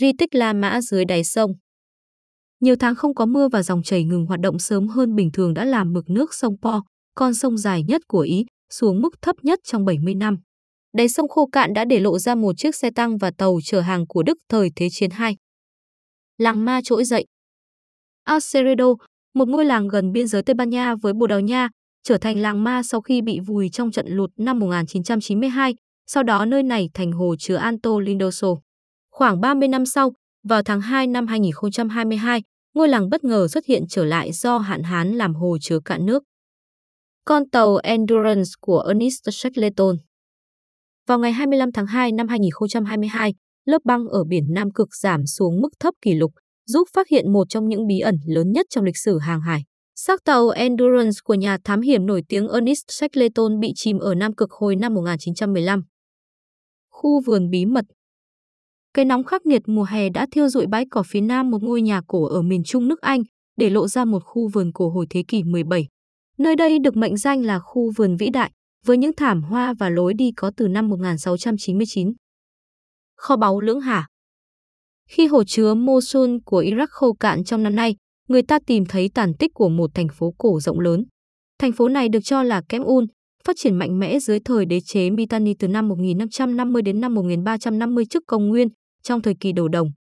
di tích La Mã dưới đáy sông. Nhiều tháng không có mưa và dòng chảy ngừng hoạt động sớm hơn bình thường đã làm mực nước sông Po, con sông dài nhất của Ý, xuống mức thấp nhất trong 70 năm. Đáy sông khô cạn đã để lộ ra một chiếc xe tăng và tàu chở hàng của Đức thời Thế chiến II. Làng ma trỗi dậy Alceredo, một ngôi làng gần biên giới Tây Ban Nha với Bồ Đào Nha, trở thành làng ma sau khi bị vùi trong trận lụt năm 1992, sau đó nơi này thành hồ chứa Alto Lindoso. Khoảng 30 năm sau, vào tháng 2 năm 2022, ngôi làng bất ngờ xuất hiện trở lại do hạn hán làm hồ chứa cạn nước. Con tàu Endurance của Ernest Shackleton Vào ngày 25 tháng 2 năm 2022, lớp băng ở biển Nam Cực giảm xuống mức thấp kỷ lục, giúp phát hiện một trong những bí ẩn lớn nhất trong lịch sử hàng hải. Xác tàu Endurance của nhà thám hiểm nổi tiếng Ernest Shackleton bị chìm ở Nam Cực hồi năm 1915. Khu vườn bí mật cái nóng khắc nghiệt mùa hè đã thiêu rụi bãi cỏ phía nam một ngôi nhà cổ ở miền trung nước Anh, để lộ ra một khu vườn cổ hồi thế kỷ 17. Nơi đây được mệnh danh là khu vườn vĩ đại, với những thảm hoa và lối đi có từ năm 1699. Kho báu Lưỡng Hà Khi hồ chứa Mosul của Iraq khô cạn trong năm nay, người ta tìm thấy tàn tích của một thành phố cổ rộng lớn. Thành phố này được cho là Kém Un, phát triển mạnh mẽ dưới thời đế chế Mitanni từ năm 1550 đến năm 1350 trước công nguyên, trong thời kỳ đầu đồng.